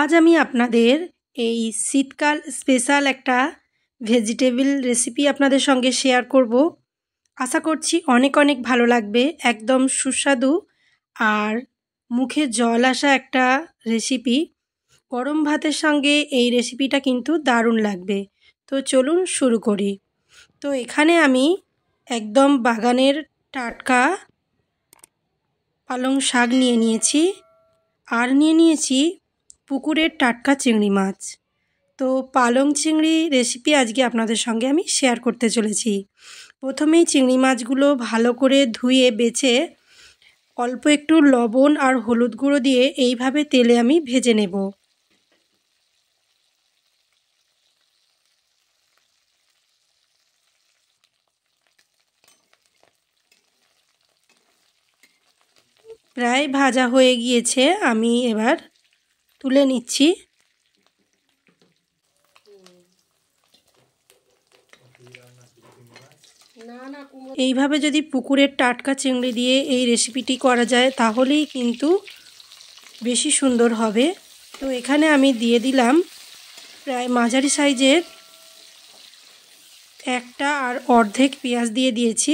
আজ আমি আপনাদের এই শীতকাল স্পেশাল একটা ভেজিটেবল রেসিপি আপনাদের সঙ্গে শেয়ার করব আশা করছি অনেক অনেক ভালো লাগবে একদম সুস্বাদু আর মুখে জল আসা একটা রেসিপি গরম ভাতের সঙ্গে এই রেসিপিটা কিন্তু দারুণ লাগবে তো চলুন শুরু করি তো এখানে আমি একদম বাগানের টাটকা পালং শাক নিয়ে নিয়েছি আর নিয়ে নিয়েছি পুকুরের টাটকা চিংড়ি মাছ তো পালং চিংড়ি রেসিপি আজকে আপনাদের সঙ্গে আমি শেয়ার করতে চলেছি প্রথমেই চিংড়ি মাছগুলো ভালো করে ধুয়ে বেছে অল্প একটু লবণ আর হলুদ গুঁড়ো দিয়ে এইভাবে তেলে আমি ভেজে নেব প্রায় ভাজা হয়ে গিয়েছে আমি এবার তুলে নিচ্ছি এইভাবে যদি পুকুরের টাটকা চিংড়ি দিয়ে এই রেসিপিটি করা যায় তাহলেই কিন্তু বেশি সুন্দর হবে তো এখানে আমি দিয়ে দিলাম প্রায় মাঝারি সাইজের একটা আর অর্ধেক পেঁয়াজ দিয়ে দিয়েছি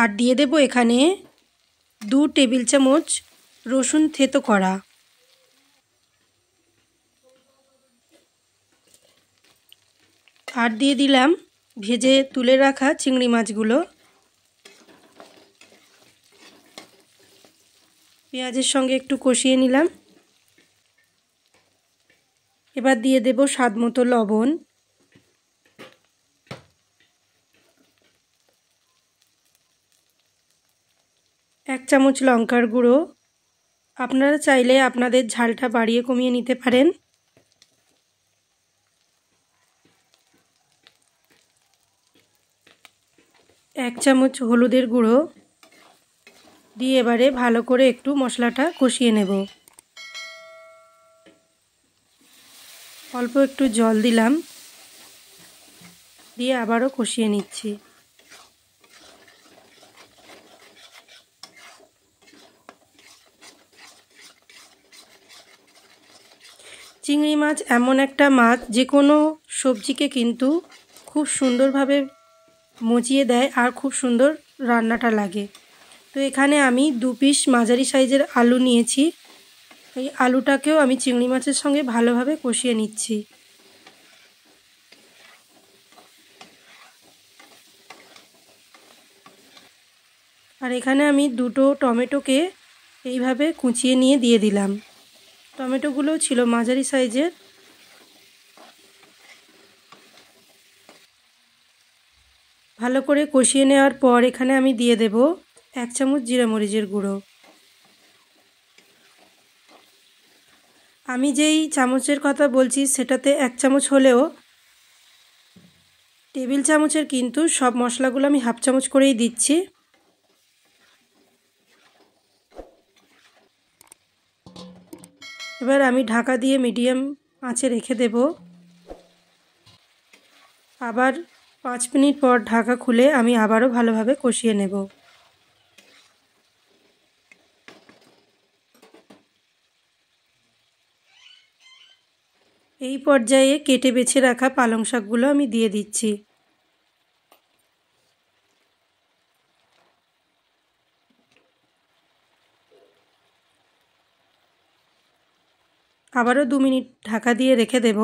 আর দিয়ে দেব এখানে দু টেবিল চামচ রসুন থেতো করা আর দিয়ে দিলাম ভেজে তুলে রাখা চিংড়ি মাছগুলো পেঁয়াজের সঙ্গে একটু কষিয়ে নিলাম এবার দিয়ে দেব স্বাদ মতো লবণ এক চামচ লঙ্কার গুঁড়ো আপনারা চাইলে আপনাদের ঝালটা বাড়িয়ে কমিয়ে নিতে পারেন এক চামচ হলুদের গুঁড়ো দিয়ে এবারে ভালো করে একটু মশলাটা কষিয়ে নেব অল্প একটু জল দিলাম দিয়ে আবারও কষিয়ে নিচ্ছি চিংড়ি মাছ এমন একটা মাছ যে কোনো সবজিকে কিন্তু খুব সুন্দরভাবে মজিয়ে দেয় আর খুব সুন্দর রান্নাটা লাগে তো এখানে আমি দু পিস মাঝারি সাইজের আলু নিয়েছি এই আলুটাকেও আমি চিংড়ি মাছের সঙ্গে ভালোভাবে কষিয়ে নিচ্ছি আর এখানে আমি দুটো টমেটোকে এইভাবে কুচিয়ে নিয়ে দিয়ে দিলাম টমেটোগুলোও ছিল মাঝারি সাইজের ভালো করে কষিয়ে নেওয়ার পর এখানে আমি দিয়ে দেব এক চামচ জিরামরিচের গুঁড়ো আমি যেই চামচের কথা বলছি সেটাতে এক চামচ হলেও টেবিল চামচের কিন্তু সব মশলাগুলো আমি হাফ চামচ করেই দিচ্ছি এবার আমি ঢাকা দিয়ে মিডিয়াম আঁচে রেখে দেব আবার পাঁচ মিনিট পর ঢাকা খুলে আমি আবারও ভালোভাবে কষিয়ে নেব এই পর্যায়ে কেটে বেছে রাখা পালং শাকগুলো আমি দিয়ে দিচ্ছি আবারও দু মিনিট ঢাকা দিয়ে রেখে দেব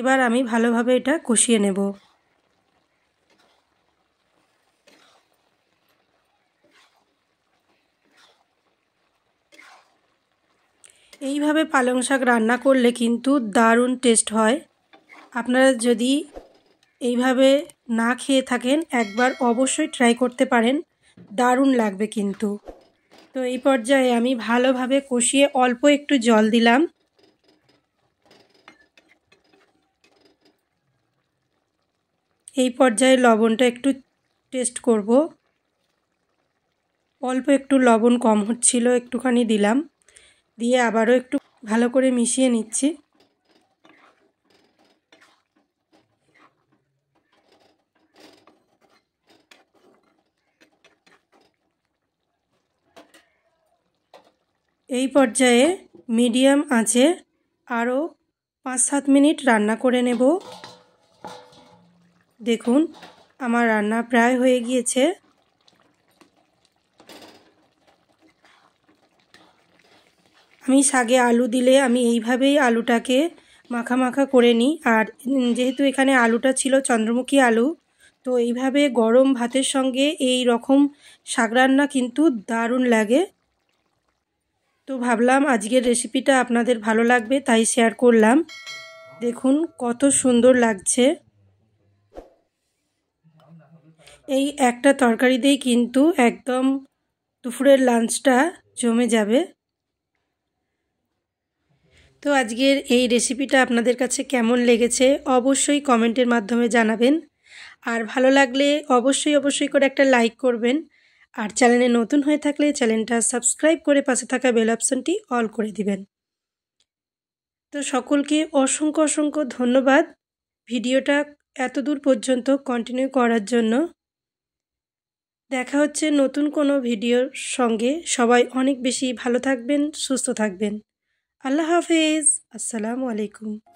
এবার আমি ভালোভাবে এটা কষিয়ে নেব এইভাবে পালং শাক রান্না করলে কিন্তু দারুণ টেস্ট হয় আপনারা যদি এইভাবে না খেয়ে থাকেন একবার অবশ্যই ট্রাই করতে পারেন দারুণ লাগবে কিন্তু তো এই পর্যায়ে আমি ভালোভাবে কষিয়ে অল্প একটু জল দিলাম এই পর্যায়ে লবণটা একটু টেস্ট করব অল্প একটু লবণ কম হচ্ছিল একটুখানি দিলাম দিয়ে আবারও একটু ভালো করে মিশিয়ে নিচ্ছি এই পর্যায়ে মিডিয়াম আছে আরও পাঁচ সাত মিনিট রান্না করে নেব দেখুন আমার রান্না প্রায় হয়ে গিয়েছে আমি শাগে আলু দিলে আমি এইভাবেই আলুটাকে মাখা মাখা করে নিই আর যেহেতু এখানে আলুটা ছিল চন্দ্রমুখী আলু তো এইভাবে গরম ভাতের সঙ্গে এই রকম শাক রান্না কিন্তু দারুণ লাগে তো ভাবলাম আজকের রেসিপিটা আপনাদের ভালো লাগবে তাই শেয়ার করলাম দেখুন কত সুন্দর লাগছে এই একটা তরকারি দিয়েই কিন্তু একদম দুপুরের লাঞ্চটা জমে যাবে তো আজকের এই রেসিপিটা আপনাদের কাছে কেমন লেগেছে অবশ্যই কমেন্টের মাধ্যমে জানাবেন আর ভালো লাগলে অবশ্যই অবশ্যই করে একটা লাইক করবেন আর চ্যানেলে নতুন হয়ে থাকলে চ্যানেলটা সাবস্ক্রাইব করে পাশে থাকা বেল অপশনটি অল করে দিবেন তো সকলকে অসংখ্য অসংখ্য ধন্যবাদ ভিডিওটা এত দূর পর্যন্ত কন্টিনিউ করার জন্য দেখা হচ্ছে নতুন কোনো ভিডিওর সঙ্গে সবাই অনেক বেশি ভালো থাকবেন সুস্থ থাকবেন আল্লাহ হাফেজ আসসালামু আলাইকুম